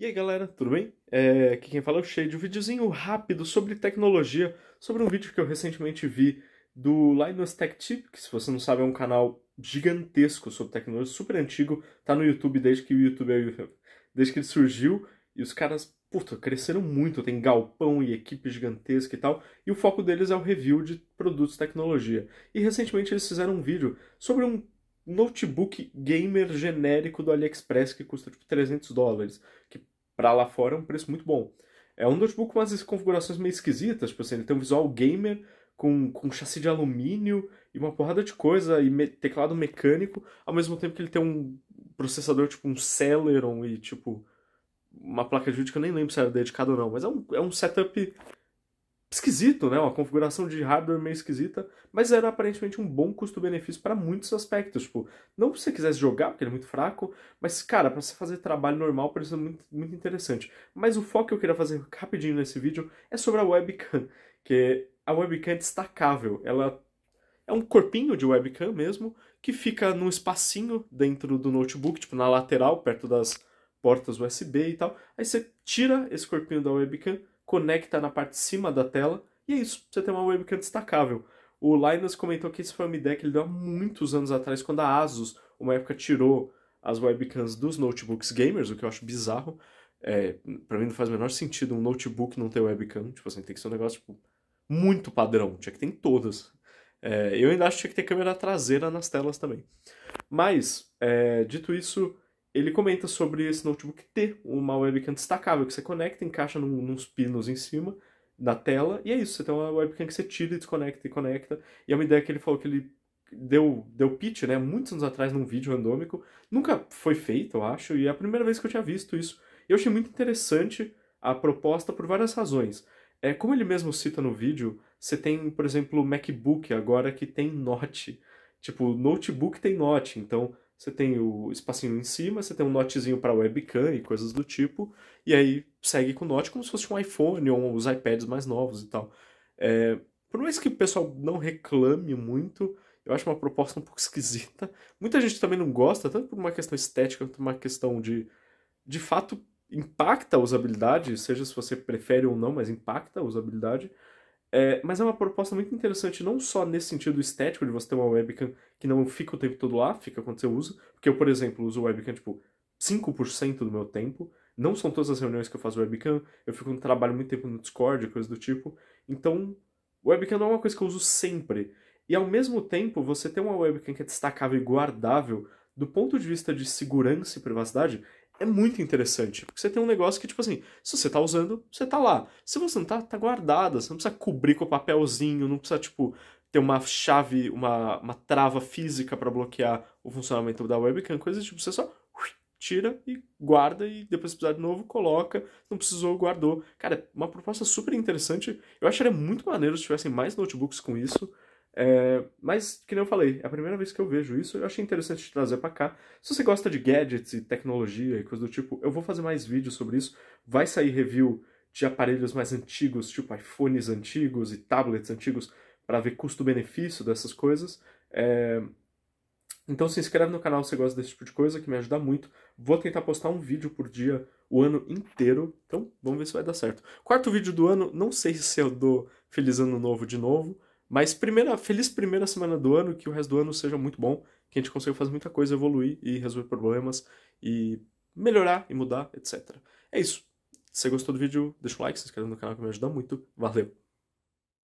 E aí galera, tudo bem? É, aqui quem fala é o Shade, um videozinho rápido sobre tecnologia, sobre um vídeo que eu recentemente vi do Linus Tech Tip, que se você não sabe é um canal gigantesco sobre tecnologia, super antigo, tá no YouTube desde que o YouTube desde que ele surgiu, e os caras, puta, cresceram muito, tem galpão e equipe gigantesca e tal, e o foco deles é o review de produtos de tecnologia. E recentemente eles fizeram um vídeo sobre um notebook gamer genérico do AliExpress que custa tipo 300 dólares, que para lá fora é um preço muito bom. É um notebook com umas configurações meio esquisitas, tipo assim, ele tem um visual gamer com, com chassi de alumínio e uma porrada de coisa e me, teclado mecânico, ao mesmo tempo que ele tem um processador tipo um Celeron e tipo uma placa de vídeo que eu nem lembro se era dedicado ou não, mas é um, é um setup esquisito, né? Uma configuração de hardware meio esquisita, mas era aparentemente um bom custo-benefício para muitos aspectos. Tipo, não se você quisesse jogar, porque ele é muito fraco, mas, cara, para você fazer trabalho normal, parece muito, muito interessante. Mas o foco que eu queria fazer rapidinho nesse vídeo é sobre a webcam, que a webcam é destacável. Ela é um corpinho de webcam mesmo, que fica num espacinho dentro do notebook, tipo na lateral, perto das portas USB e tal. Aí você tira esse corpinho da webcam, conecta na parte de cima da tela, e é isso, você tem uma webcam destacável. O Linus comentou que isso foi uma ideia que ele deu há muitos anos atrás, quando a Asus, uma época, tirou as webcams dos notebooks gamers, o que eu acho bizarro. É, para mim não faz o menor sentido um notebook não ter webcam, tipo assim, tem que ser um negócio tipo, muito padrão, tinha que ter em todas. É, eu ainda acho que tinha que ter câmera traseira nas telas também. Mas, é, dito isso, ele comenta sobre esse notebook ter uma webcam destacável que você conecta, encaixa num, nos pinos em cima da tela, e é isso. Você tem uma webcam que você tira e desconecta e conecta. E é uma ideia que ele falou que ele deu, deu pitch, né, muitos anos atrás num vídeo randômico. Nunca foi feito, eu acho, e é a primeira vez que eu tinha visto isso. Eu achei muito interessante a proposta por várias razões. É, como ele mesmo cita no vídeo, você tem, por exemplo, o MacBook agora que tem Note. Tipo, notebook tem Note, então você tem o espacinho em cima, você tem um notezinho para webcam e coisas do tipo, e aí segue com o note como se fosse um iPhone ou os iPads mais novos e tal. É, por mais que o pessoal não reclame muito, eu acho uma proposta um pouco esquisita. Muita gente também não gosta, tanto por uma questão estética quanto por uma questão de. De fato, impacta a usabilidade, seja se você prefere ou não, mas impacta a usabilidade. É, mas é uma proposta muito interessante, não só nesse sentido estético de você ter uma webcam que não fica o tempo todo lá, fica quando você usa. Porque eu, por exemplo, uso webcam, tipo, 5% do meu tempo. Não são todas as reuniões que eu faço webcam. Eu fico no trabalho muito tempo no Discord, coisa do tipo. Então, webcam não é uma coisa que eu uso sempre. E ao mesmo tempo, você ter uma webcam que é destacável e guardável do ponto de vista de segurança e privacidade é muito interessante, porque você tem um negócio que, tipo assim, se você tá usando, você tá lá. Se você não tá, tá guardada, você não precisa cobrir com papelzinho, não precisa, tipo, ter uma chave, uma, uma trava física para bloquear o funcionamento da webcam, coisas tipo, você só tira e guarda e depois se precisar de novo, coloca, não precisou, guardou. Cara, é uma proposta super interessante. Eu acharia muito maneiro se tivessem mais notebooks com isso. É, mas, que nem eu falei, é a primeira vez que eu vejo isso, eu achei interessante trazer para cá. Se você gosta de gadgets e tecnologia e coisa do tipo, eu vou fazer mais vídeos sobre isso. Vai sair review de aparelhos mais antigos, tipo iPhones antigos e tablets antigos, para ver custo-benefício dessas coisas. É... Então se inscreve no canal se você gosta desse tipo de coisa, que me ajuda muito. Vou tentar postar um vídeo por dia o ano inteiro. Então vamos ver se vai dar certo. Quarto vídeo do ano, não sei se eu dou Feliz Ano Novo de novo mas primeira, feliz primeira semana do ano, que o resto do ano seja muito bom, que a gente consiga fazer muita coisa, evoluir e resolver problemas e melhorar e mudar, etc. É isso. Se você gostou do vídeo, deixa o like, se inscreve no canal que me ajuda muito. Valeu!